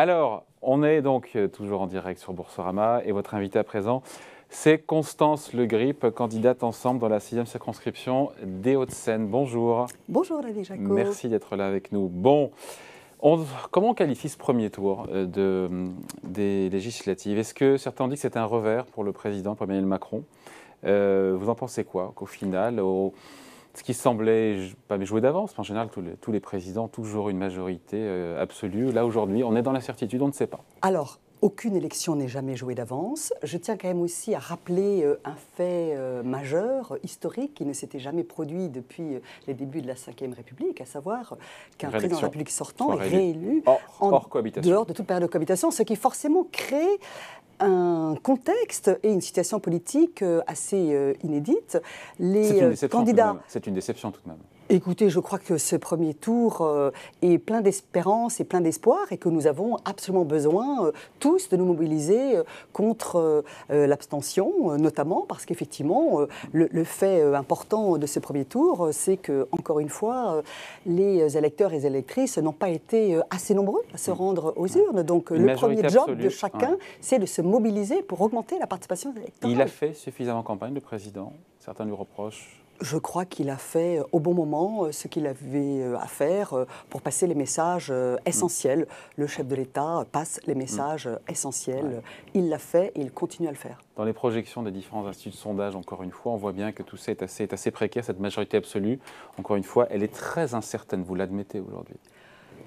Alors, on est donc euh, toujours en direct sur Boursorama et votre invité à présent, c'est Constance Le Grip, candidate ensemble dans la sixième circonscription des Hauts-de-Seine. Bonjour. Bonjour David Jacob. Merci d'être là avec nous. Bon, comment on qualifie ce premier tour euh, des législatives Est-ce que certains ont dit que c'est un revers pour le président, pour Emmanuel Macron euh, Vous en pensez quoi Qu'au final, au, ce qui semblait pas jouer d'avance. En général, tous les, tous les, présidents, toujours une majorité euh, absolue. Là, aujourd'hui, on est dans l'incertitude, on ne sait pas. Alors, aucune élection n'est jamais jouée d'avance. Je tiens quand même aussi à rappeler euh, un fait euh, majeur, historique, qui ne s'était jamais produit depuis euh, les débuts de la Ve République, à savoir qu'un président de la République sortant est réélu dehors de toute période de cohabitation, ce qui forcément crée un contexte et une situation politique assez inédite. Les candidats. C'est une déception tout de même. Écoutez, je crois que ce premier tour euh, est plein d'espérance et plein d'espoir et que nous avons absolument besoin euh, tous de nous mobiliser euh, contre l'abstention, notamment parce qu'effectivement, le, fait important de ce premier tour, c'est que, encore une fois, les électeurs et les électrices n'ont pas été assez nombreux à se mmh. rendre aux urnes. Donc le premier job de chacun, c'est de se mobiliser pour augmenter la participation des électeurs. Il a fait suffisamment campagne, le président. Certains nous reprochent je crois qu'il a fait euh, au bon moment euh, ce qu'il avait euh, à faire pour passer les messages essentiels. Le chef de l'État passe les mm. messages essentiels. Il l'a fait et il continue à le faire. Dans les projections des différents instituts de sondage, encore une fois, on voit bien que tout ça est assez, est assez précaire, cette majorité absolue. Encore une fois, elle est très incertaine, vous l'admettez aujourd'hui.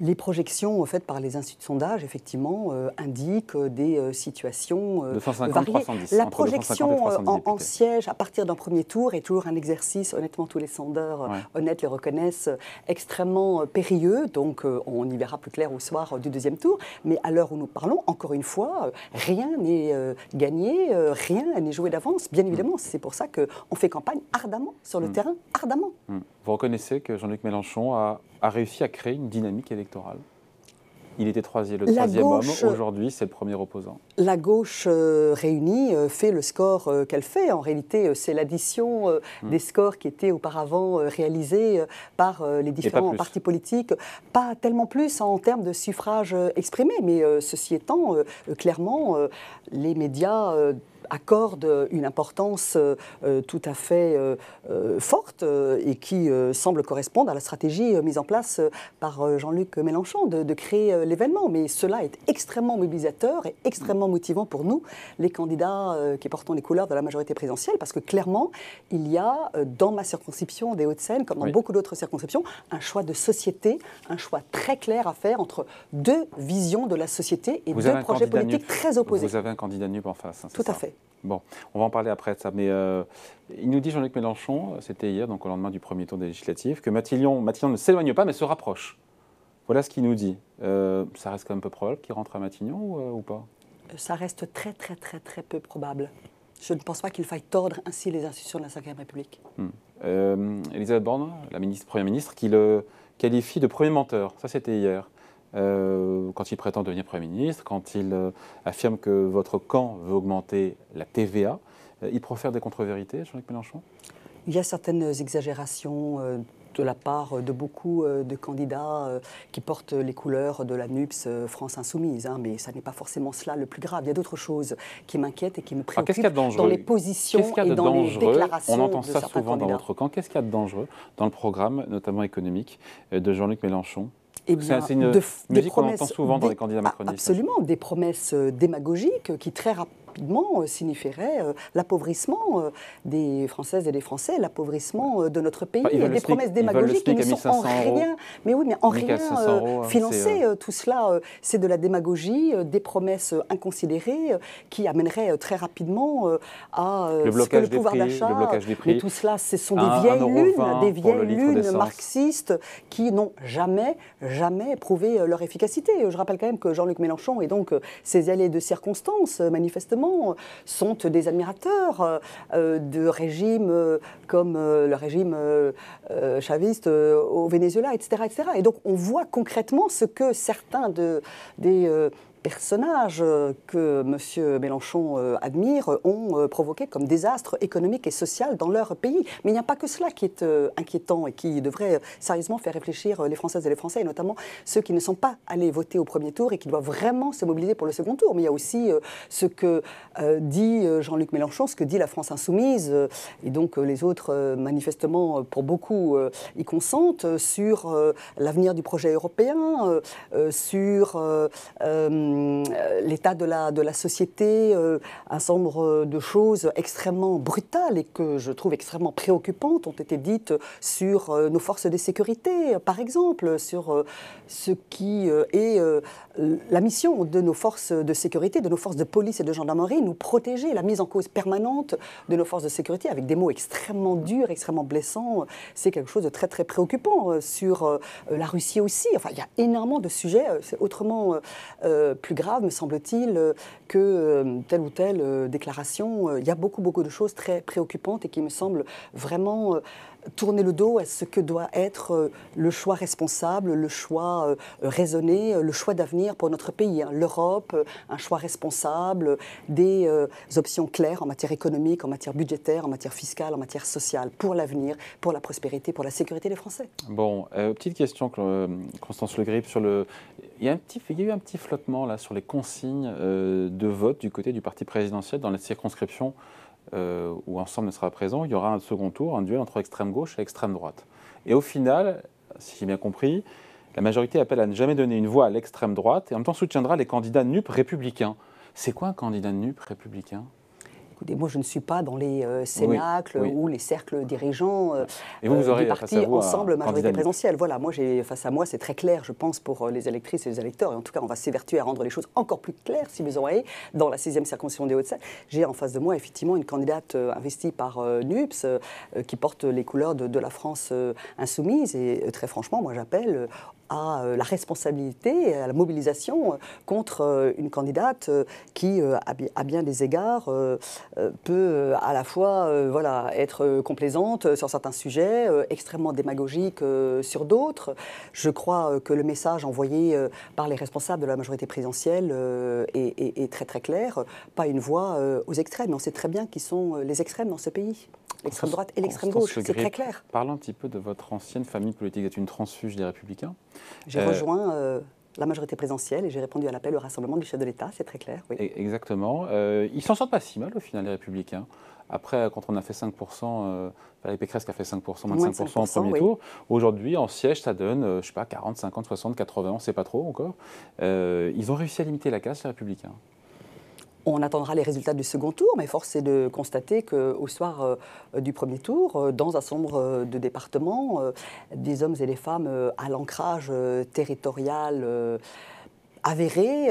Les projections faites par les instituts de sondage, effectivement, euh, indiquent euh, des euh, situations variées. La projection en, siège à partir d'un premier tour est toujours un exercice, honnêtement, tous les sondeurs honnêtes le reconnaissent, extrêmement périlleux. Donc, on y verra plus clair au soir du deuxième tour. Mais à l'heure où nous parlons, encore une fois, rien n'est gagné, rien n'est joué d'avance. Bien mm. évidemment, c'est pour ça qu'on fait campagne ardemment sur le mm. terrain, ardemment. Mm. Vous reconnaissez que Jean-Luc Mélenchon a a réussi à créer une dynamique électorale. Il était troisième, le troisième homme. Euh, Aujourd'hui, c'est le premier opposant. La gauche euh, réunie euh, fait le score qu'elle fait. En réalité, c'est l'addition hmm. des scores qui étaient auparavant réalisés par les différents partis politiques. Pas tellement plus en termes de suffrage exprimé, mais ceci étant, clairement, les médias accorde une importance euh, euh, tout à fait euh, forte et qui semble correspondre à la stratégie mise en place par Jean-Luc Mélenchon de, créer l'événement. Mais cela est extrêmement mobilisateur et extrêmement motivant pour nous, les candidats qui portons les couleurs de la majorité présidentielle, parce que clairement, il y a dans ma circonscription des Hauts-de-Seine, comme dans beaucoup d'autres circonscriptions, un choix de société, un choix très clair à faire entre deux visions de la société et deux projets politiques très opposés. Vous avez un candidat NUP en face. Hein, tout à fait. Bon, on va en parler après ça. Mais euh, il nous dit Jean-Luc Mélenchon, c'était hier, donc au lendemain du premier tour des législatives, que Matignon, ne s'éloigne pas, mais se rapproche. Voilà ce qu'il nous dit. Euh, ça reste quand même peu probable qu'il rentre à Matignon ou, euh, pas Ça reste très, très, très, très peu probable. Je ne pense pas qu'il faille tordre ainsi les institutions de la Ve République. Hmm. Elisabeth Borne, la ministre, Première ministre, qui le qualifie de premier menteur. Ça, c'était hier. Euh, quand il prétend devenir Premier ministre, quand il euh, affirme que votre camp veut augmenter la TVA. Euh, il profère des contre-vérités, Jean-Luc Mélenchon Il y a certaines exagérations de la part de beaucoup de candidats qui portent les couleurs de la NUPS France Insoumise. Hein, mais ça n'est pas forcément cela le plus grave. Il y a d'autres choses qui m'inquiètent et qui me préoccupent a qu qu dans les positions et dans les déclarations. On entend ça souvent dans notre camp. Qu'est-ce qu'il y a de dangereux dans le programme, notamment économique, de Jean-Luc Mélenchon eh C'est bien, une de, musique qu'on entend souvent dans les candidats ah, macronistes. Absolument, des promesses euh, démagogiques qui très rapidement euh, signifierait euh, l'appauvrissement euh, des Françaises et des Français, l'appauvrissement de notre pays et des promesses démagogiques qui ne sont en rien, mais oui, mais en rien hein, financées. Tout cela, c'est de la démagogie, des promesses inconsidérées qui amèneraient très rapidement à le ce que le pouvoir d'achat. Mais tout cela, ce sont des vieilles lunes, des vieilles lunes marxistes qui n'ont jamais, jamais prouvé leur efficacité. Je rappelle quand même que Jean-Luc Mélenchon et donc ses allées de circonstances, manifestement, sont des admirateurs euh, de régimes euh, comme euh, le régime chaviste au Venezuela, etc., etc. Et donc on voit concrètement ce que certains de, des personnages euh, que M. Mélenchon euh, admire ont euh, provoqué comme désastre économique et social dans leur pays. Mais il n'y a pas que cela qui est inquiétant et qui devrait sérieusement faire réfléchir les Françaises et les Français, et notamment ceux qui ne sont pas allés voter au premier tour et qui doivent vraiment se mobiliser pour le second tour. Mais il y a aussi ce que dit Jean-Luc Mélenchon, ce que dit la France insoumise, et donc les autres, manifestement, pour beaucoup, y consentent, sur l'avenir du projet européen, sur... Euh, l'état de la, de la société, euh, un certain nombre de choses extrêmement brutales et que je trouve extrêmement préoccupantes ont été dites sur euh, nos forces de sécurité, par exemple, sur ce qui est la mission de nos forces de sécurité, de nos forces de police et de gendarmerie, nous protéger, la mise en cause permanente de nos forces de sécurité avec des mots extrêmement durs, extrêmement blessants, c'est quelque chose de très très préoccupant sur la Russie aussi. Enfin, il y a énormément de sujets, c'est autrement plus grave, me semble-t-il, euh, que euh, telle ou telle euh, déclaration. Il y a beaucoup, beaucoup de choses très préoccupantes et qui me semblent vraiment tourner le dos à ce que doit être euh, le choix responsable, le choix euh, raisonné, euh, le choix d'avenir pour notre pays. Hein. L'Europe, un choix responsable, des options claires en matière économique, en matière budgétaire, en matière fiscale, en matière sociale, pour l'avenir, pour la prospérité, pour la sécurité des Français. Bon, petite question, Constance Le Grip, sur le... Il y, a un petit, il y a eu un petit flottement là sur les consignes de vote du côté du parti présidentiel dans les circonscriptions euh, où Ensemble ne sera présent, il y aura un second tour, un duel entre extrême gauche et extrême droite. Et au final, si j'ai bien compris, la majorité appelle à ne jamais donner une voix à l'extrême droite et en même temps soutiendra les candidats NUP républicains. C'est quoi un candidat NUP républicain Écoutez, moi, je ne suis pas dans les euh, cénacles ou les cercles dirigeants euh, Et vous, euh, aurez du parti Ensemble, majorité présidentielle. Voilà, moi, j'ai face à moi, c'est très clair, je pense, pour les électrices et les électeurs. Et en tout cas, on va s'évertuer à rendre les choses encore plus claires, si vous en voyez, dans la 6e circonscription des Hauts-de-Seine. J'ai en face de moi, effectivement, une candidate investie par NUPS qui porte les couleurs de, de la France insoumise. Et très franchement, moi, j'appelle à euh, la responsabilité, à la mobilisation euh, contre euh, une candidate qui, à bien des égards, peut à la fois voilà, être complaisante sur certains sujets, extrêmement démagogique sur d'autres. Je crois que le message envoyé par les responsables de la majorité présidentielle est, très très clair, pas une voix aux extrêmes. On sait très bien qui sont les extrêmes dans ce pays l'extrême droite et l'extrême gauche, c'est très clair. Parlons un petit peu de votre ancienne famille politique. Vous êtes une transfuge des Républicains. J'ai euh, rejoint euh, la majorité présidentielle et j'ai répondu à l'appel au rassemblement du chef de l'État, c'est très clair. E- exactement. Euh, ils ne s'en sortent pas si mal au final, les Républicains. Après, quand on a fait 5%, Valérie Pécresse qui a fait 5%, 25% au premier tour. Aujourd'hui, en siège, ça donne, je sais pas, 40, 50, 60, 80, on ne sait pas trop encore. ils ont réussi à limiter la casse, les Républicains. On attendra les résultats du second tour, mais force est de constater qu'au soir euh, du premier tour, euh, dans un sombre euh, de départements, des hommes et des femmes à l'ancrage territorial avéré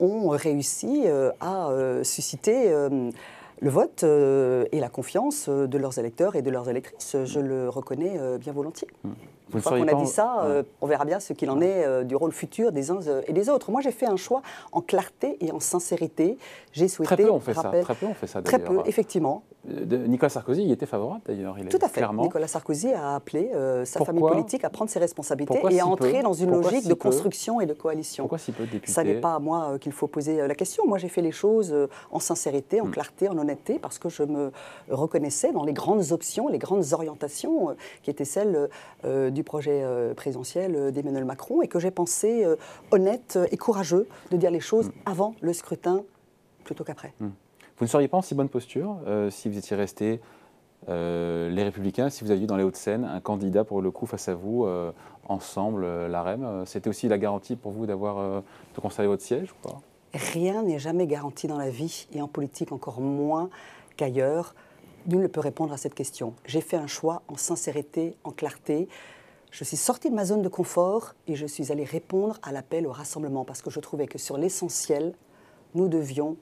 ont réussi à susciter le vote et la confiance de leurs électeurs et de leurs électrices. Je le reconnais bien volontiers. Mmh une fois a dit ça, euh, on verra bien ce qu'il en est euh, du rôle futur des uns euh, et des autres. Moi, j'ai fait un choix en clarté et en sincérité. J'ai souhaité. Très peu on fait ça. Très peu on fait ça. Très peu, effectivement. Nicolas Sarkozy y était favorable d'ailleurs. Tout à fait. Nicolas Sarkozy a appelé euh, sa famille politique à prendre ses responsabilités et à entrer dans une logique de construction et de coalition. Pourquoi Ça n'est pas à moi euh, qu'il faut poser euh, la question. Moi, j'ai fait les choses en sincérité, en hmm. clarté, en honnêteté, parce que je me reconnaissais dans les grandes options, les grandes orientations qui étaient celles du projet présidentiel d'Emmanuel Macron et que j'ai pensé honnête et courageux de dire les choses hmm. avant le scrutin plutôt qu'après. Hmm. Vous ne seriez pas en si bonne posture euh, si vous étiez resté euh, les Républicains, si vous aviez dans les Hauts-de-Seine un candidat pour le coup face à vous, euh, ensemble, euh, l'AREM. C'était aussi la garantie pour vous d'avoir de conserver votre siège ou Rien n'est jamais garanti dans la vie et en politique encore moins qu'ailleurs. Nul ne peut répondre à cette question. J'ai fait un choix en sincérité, en clarté. Je suis sortie de ma zone de confort et je suis allée répondre à l'appel au rassemblement parce que je trouvais que sur l'essentiel, nous devions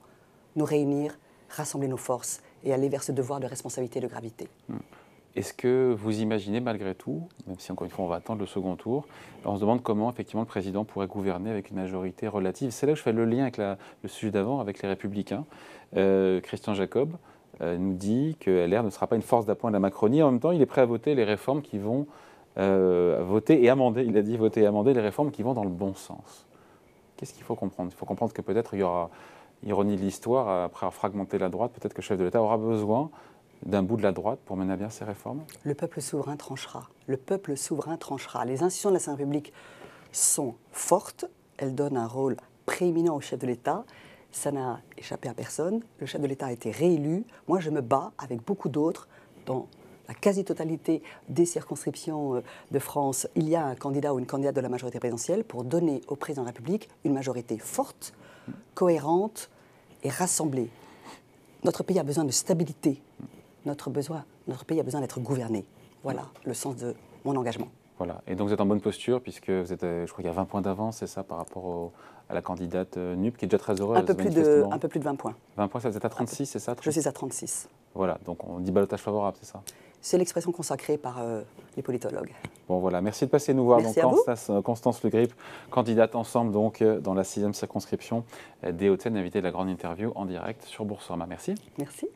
nous réunir rassembler nos forces et aller vers ce devoir de responsabilité et de gravité. Hmm. Est-ce que vous imaginez malgré tout, même si encore une fois on va attendre le second tour, on se demande comment effectivement le président pourrait gouverner avec une majorité relative C'est là que je fais le lien avec le sujet d'avant, avec les républicains. Euh, Christian Jacob euh, nous dit que LR ne sera pas une force d'appoint de la Macronie. En même temps, il est prêt à voter les réformes qui vont euh, voter et amender, il a dit voter et amender les réformes qui vont dans le bon sens. Qu'est-ce qu'il faut comprendre Il faut comprendre que peut-être il y aura ironie de l'histoire, après avoir fragmenté la droite, peut-être que le chef de l'État aura besoin d'un bout de la droite pour mener à bien ses réformes Le peuple souverain tranchera. Le peuple souverain tranchera. Les institutions de la Sainte République sont fortes, elles donnent un rôle prééminent au chef de l'État. Ça n'a échappé à personne. Le chef de l'État a été réélu. Moi, je me bats avec beaucoup d'autres dans la quasi-totalité des circonscriptions euh, de France, il y a un candidat ou une candidate de la majorité présidentielle pour donner au président de la République une majorité forte cohérente et rassemblée. Notre pays a besoin de stabilité. Notre, besoin, notre pays a besoin d'être gouverné. Voilà le sens de mon engagement. Voilà. Et donc vous êtes en bonne posture puisque vous êtes, euh, je crois qu'il y a 20 points d'avance, c'est ça, par rapport à la candidate euh, NUP qui est déjà très heureuse. Un peu, plus de, un peu plus de 20 points. 20 points, vous êtes à 36, c'est ça Je suis à 36. Voilà, donc on dit balotage favorable, c'est ça c'est l'expression consacrée par euh, les politologues. Bon voilà, merci de passer nous voir. donc, euh, Constance, Le Grip, candidate ensemble donc euh, dans la sixième circonscription des Hauts-de-Seine, invitée de la grande interview en direct sur Boursorama. Merci. Merci.